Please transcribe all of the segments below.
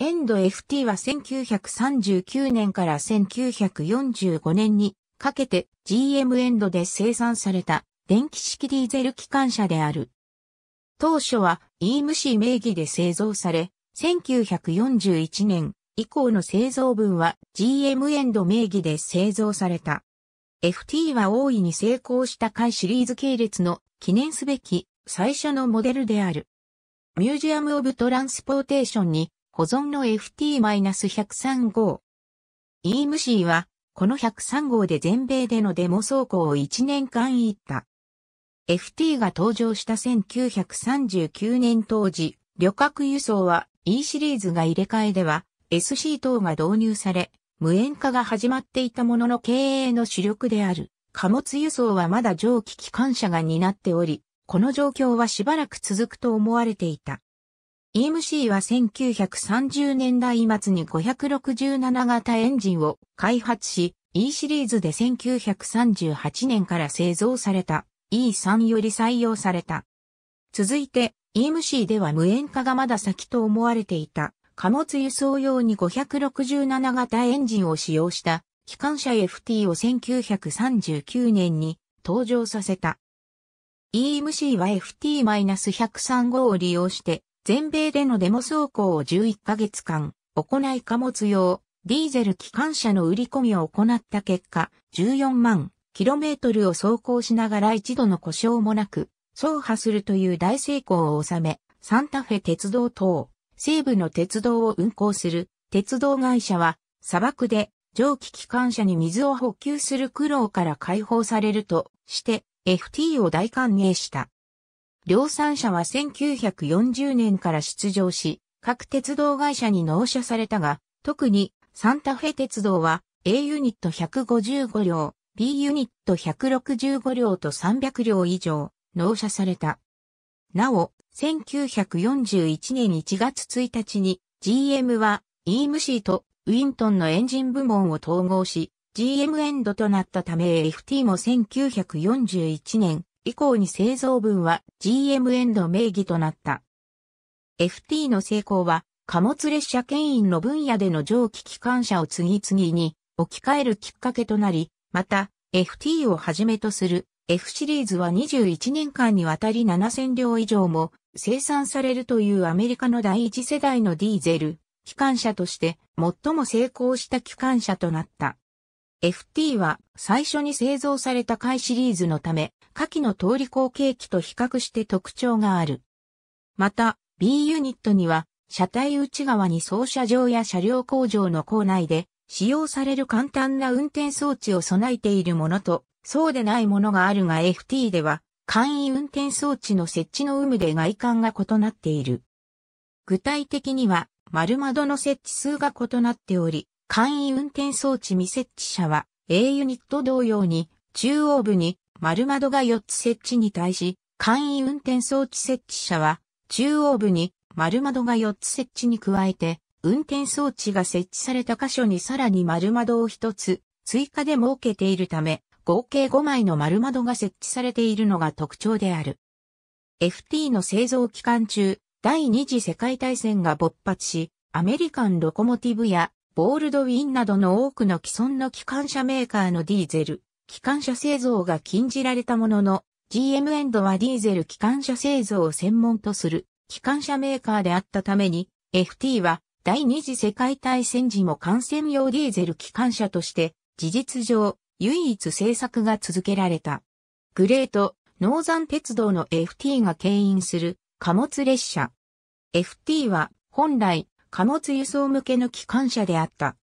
エンド FT は1939年から1945年にかけて GM エンドで生産された電気式ディーゼル機関車である。当初は EMC 名義で製造され、1941年以降の製造分は GM エンド名義で製造された。FT は大いに成功した回シリーズ系列の記念すべき最初のモデルである。ミュージアム・オブ・トランスポーテーションに保存の FT-103 号。EMC は、この103号で全米でのデモ走行を1年間行った。FT が登場した1939年当時、旅客輸送は E シリーズが入れ替えでは SC 等が導入され、無塩化が始まっていたものの経営の主力である貨物輸送はまだ蒸気機関車が担っており、この状況はしばらく続くと思われていた。EMC は1930年代末に567型エンジンを開発し、E シリーズで1938年から製造された E3 より採用された。続いて EMC では無塩化がまだ先と思われていた貨物輸送用に567型エンジンを使用した機関車 FT を1939年に登場させた。EMC は FT-103 号を利用して全米でのデモ走行を11ヶ月間、行い貨物用、ディーゼル機関車の売り込みを行った結果、14万キロメートルを走行しながら一度の故障もなく、走破するという大成功を収め、サンタフェ鉄道等、西部の鉄道を運行する鉄道会社は、砂漠で蒸気機関車に水を補給する苦労から解放されるとして、FT を大歓迎した。量産車は1940年から出場し、各鉄道会社に納車されたが、特にサンタフェ鉄道は A ユニット155両、B ユニット165両と300両以上納車された。なお、1941年1月1日に GM は EMC とウィントンのエンジン部門を統合し、GM エンドとなったため FT も1941年以降に製造分は GM エンド名義となった。FT の成功は貨物列車牽引の分野での蒸気機関車を次々に置き換えるきっかけとなり、また FT をはじめとする F シリーズは21年間にわたり7000両以上も生産されるというアメリカの第一世代のディーゼル機関車として最も成功した機関車となった。FT は最初に製造された回シリーズのため、下記の通り口径機と比較して特徴がある。また、B ユニットには、車体内側に操車場や車両工場の構内で、使用される簡単な運転装置を備えているものと、そうでないものがあるが FT では、簡易運転装置の設置の有無で外観が異なっている。具体的には、丸窓の設置数が異なっており、簡易運転装置未設置車は A ユニット同様に中央部に丸窓が4つ設置に対し、簡易運転装置設置車は中央部に丸窓が4つ設置に加えて、運転装置が設置された箇所にさらに丸窓を1つ追加で設けているため、合計5枚の丸窓が設置されているのが特徴である。FT の製造期間中、第二次世界大戦が勃発し、アメリカンロコモティブやボールドウィンなどの多くの既存の機関車メーカーのディーゼル、機関車製造が禁じられたものの、GM エンドはディーゼル機関車製造を専門とする機関車メーカーであったために、FT は第二次世界大戦時も感染用ディーゼル機関車として、事実上、唯一製作が続けられた。グレート、ノーザン鉄道の FT が牽引する貨物列車。FT は本来貨物輸送向けの機関車であった。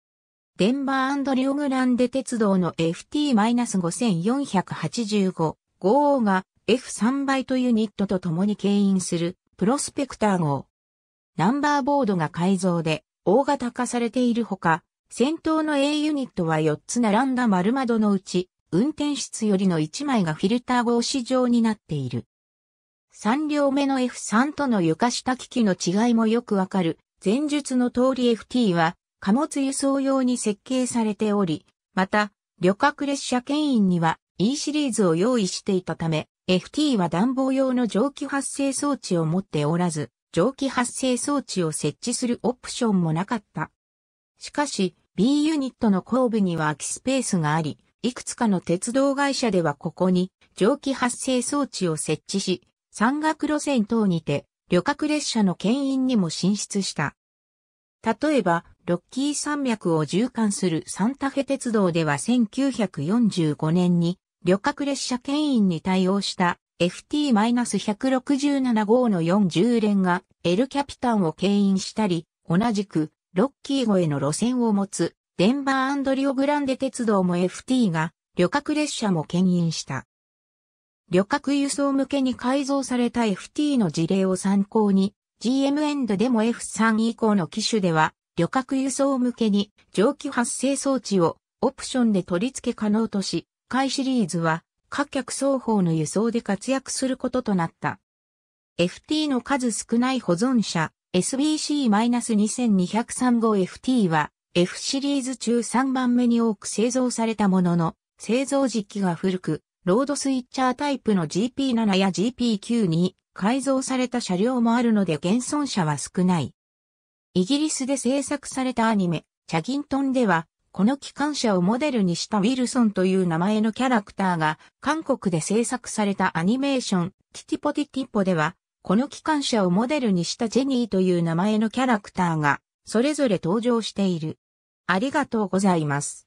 デンバーリオグランデ鉄道の FT-5485 号が F3 倍とトユニットと共に牽引するプロスペクター号。ナンバーボードが改造で大型化されているほか、先頭の A ユニットは4つ並んだ丸窓のうち、運転室よりの1枚がフィルター号市場になっている。3両目の F3 との床下機器の違いもよくわかる前述の通り FT は貨物輸送用に設計されており、また、旅客列車牽引には E シリーズを用意していたため、FT は暖房用の蒸気発生装置を持っておらず、蒸気発生装置を設置するオプションもなかった。しかし、B ユニットの後部には空きスペースがあり、いくつかの鉄道会社ではここに蒸気発生装置を設置し、山岳路線等にて旅客列車の牽引にも進出した。例えば、ロッキー山脈を縦貫するサンタフェ鉄道では1945年に旅客列車牽引に対応した FT-167 号の40連が L キャピタンを牽引したり、同じくロッキー越えの路線を持つデンバーリオグランデ鉄道も FT が旅客列車も牽引した。旅客輸送向けに改造された FT の事例を参考に、GM エンドでも F3 以降の機種では、旅客輸送向けに蒸気発生装置をオプションで取り付け可能とし、海シリーズは各客双方の輸送で活躍することとなった。FT の数少ない保存者 SBC-2203 号 FT は F シリーズ中3番目に多く製造されたものの、製造時期が古く、ロードスイッチャータイプの GP7 や GP9 に改造された車両もあるので現存車は少ない。イギリスで制作されたアニメ、チャギントンでは、この機関車をモデルにしたウィルソンという名前のキャラクターが、韓国で制作されたアニメーション、ティティポティティポでは、この機関車をモデルにしたジェニーという名前のキャラクターが、それぞれ登場している。ありがとうございます。